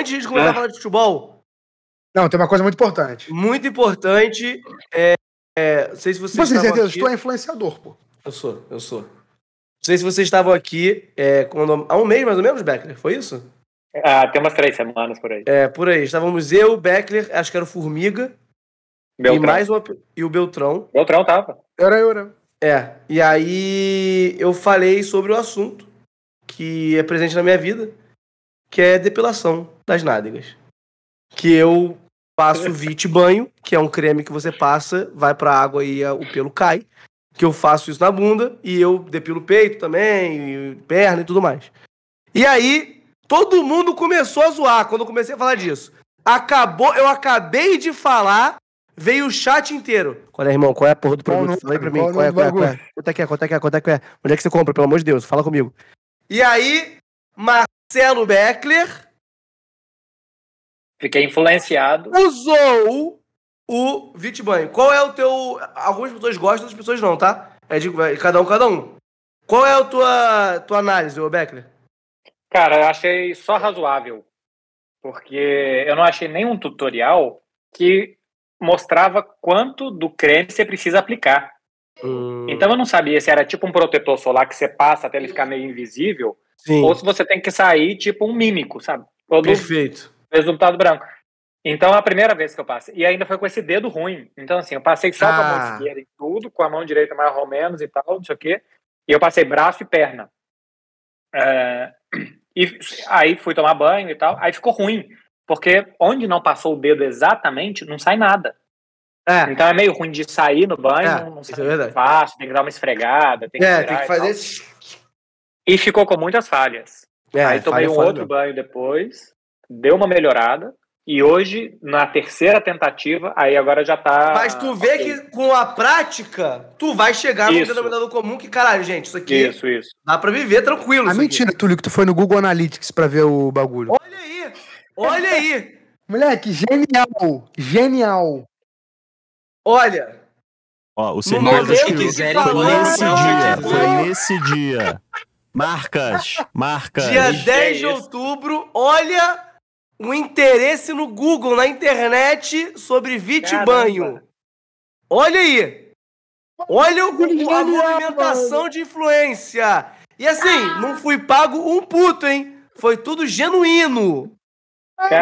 antes de gente começar é. a falar de futebol. Não, tem uma coisa muito importante. Muito importante. É, é, não sei se vocês. Com certeza, aqui. tu é influenciador, pô. Eu sou, eu sou. Não sei se vocês estavam aqui é, quando, há um mês mais ou menos, Beckler, foi isso? Ah, tem umas três semanas por aí. É, por aí. Estávamos eu, Beckler, acho que era o Formiga. Beltrão. E mais uma, e o Beltrão. Beltrão tava. Era eu, né? É. E aí eu falei sobre o assunto que é presente na minha vida, que é depilação das nádegas. Que eu faço Vit Banho, que é um creme que você passa, vai pra água e o pelo cai. Que eu faço isso na bunda e eu depilo o peito também, e perna e tudo mais. E aí, todo mundo começou a zoar quando eu comecei a falar disso. Acabou, eu acabei de falar, veio o chat inteiro. Qual é, irmão? Qual é a porra do produto? Fala aí pra mim. É, é, qual é, qual é, qual é? Quanto é que é? Quanto é que é? Quanto é que é? Onde é que você compra, pelo amor de Deus? Fala comigo. E aí, Marcelo Beckler. Fiquei influenciado. Usou o Vitbank. Qual é o teu. Algumas pessoas gostam, outras pessoas não, tá? É de é cada um, cada um. Qual é a tua, tua análise, Beckler? Cara, eu achei só razoável. Porque eu não achei nenhum tutorial que mostrava quanto do creme você precisa aplicar. Hum. Então eu não sabia se era tipo um protetor solar que você passa até ele ficar meio invisível, Sim. Ou se você tem que sair tipo um mímico, sabe? Perfeito. Resultado branco. Então, é a primeira vez que eu passei. E ainda foi com esse dedo ruim. Então, assim, eu passei só ah. com a mão ah. esquerda e tudo, com a mão direita mais ou menos e tal, não sei o quê. E eu passei braço e perna. É... E aí fui tomar banho e tal. Aí ficou ruim. Porque onde não passou o dedo exatamente, não sai nada. É. Então é meio ruim de sair no banho, é, não é fácil, tem que dar uma esfregada. Tem que é, tem que fazer. E ficou com muitas falhas. É, Aí tomei falha, um outro banho depois, deu uma melhorada, e hoje, na terceira tentativa, aí agora já tá. Mas tu vê okay. que com a prática, tu vai chegar isso. no denominador comum que, caralho, gente, isso aqui. Isso, isso. Dá pra viver tranquilo. Ah, mentira, Túlio, que tu foi no Google Analytics pra ver o bagulho. Olha aí! Olha aí! Moleque, genial! Genial! Olha! Ó, o Senac que, que foi é nesse dia. Foi nesse dia. Marcas, marcas. Dia 10 é de outubro, olha o interesse no Google, na internet, sobre vitibanho. Olha aí. Olha o, tá a né, movimentação de influência. E assim, ah. não fui pago um puto, hein? Foi tudo genuíno.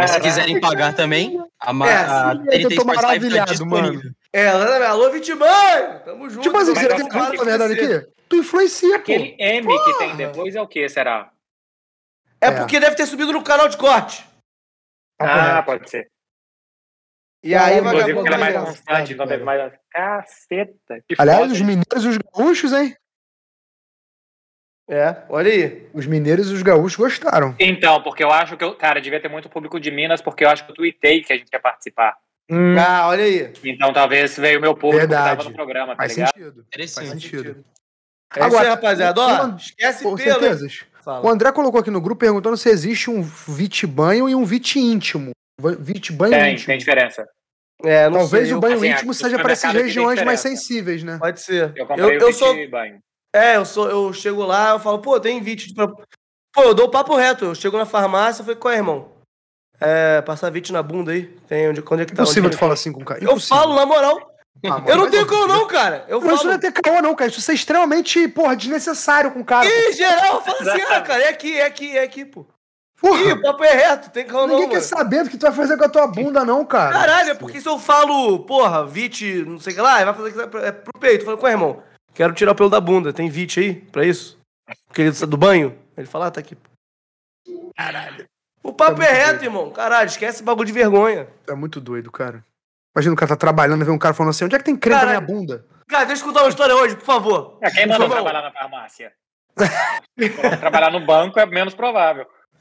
se quiserem pagar é também, a, é, a 33 maravilhado, mano. É, tá alô, Vitimãe! Tamo junto. Tipo assim, você tem uma verdade aqui? Tu influencia, Aquele pô. M Porra. que tem depois é o que, será? É, é, porque deve ter subido no canal de corte. Ah, ah pode ser. E aí, vai Inclusive, ela é mais constante, não deve mais. Caceta. Aliás, foda. os mineiros e os gaúchos, hein? É, olha aí. Os mineiros e os gaúchos gostaram. Então, porque eu acho que eu. Cara, devia ter muito público de Minas, porque eu acho que eu tuitei que a gente ia participar. Hum. Ah, olha aí. Então talvez veio o meu público que tava no programa, tá Faz ligado? Sentido. Faz sentido. É Agora, aí, rapaziada, ó, esquece com pelo, certezas. Fala. O André colocou aqui no grupo perguntando se existe um vit banho e um vit íntimo. Vit banho tem, íntimo. Tem diferença. É, Talvez sei, o banho assim, íntimo é, seja para essas regiões mais sensíveis, né? Pode ser. Eu, eu, eu sou banho. É, eu sou, eu chego lá, eu falo, pô, tem vit Pô, eu dou o papo reto. Eu chego na farmácia, eu falei, qual é, irmão? É, passar vite na bunda aí. Tem onde, onde é que tá? Impossível onde tu é? falar assim com o cara. Eu falo, na moral. Ah, eu não tenho como não, cara. Eu não, falo... Isso não é ter caô, não, cara. Isso é extremamente, porra, desnecessário com o cara. Em geral, fala assim, ah, cara, é aqui, é aqui, é aqui, pô. Porra. Ih, o papo é reto, tem caô Ninguém não, Ninguém quer saber o que tu vai fazer com a tua bunda, não, cara. Caralho, é porque se eu falo, porra, vite, não sei o que lá, vai fazer é pro peito. fala com qual irmão? Quero tirar o pelo da bunda. Tem vite aí pra isso? Querido é do banho? Ele fala, ah, tá aqui. Caralho. O papo tá é reto, doido. irmão. Caralho, esquece esse bagulho de vergonha. É muito doido, cara. Imagina o cara tá trabalhando e vê um cara falando assim: onde é que tem creme na minha bunda? Cara, deixa eu contar uma história hoje, por favor. É, quem mandou trabalhar na farmácia? trabalhar no banco é menos provável.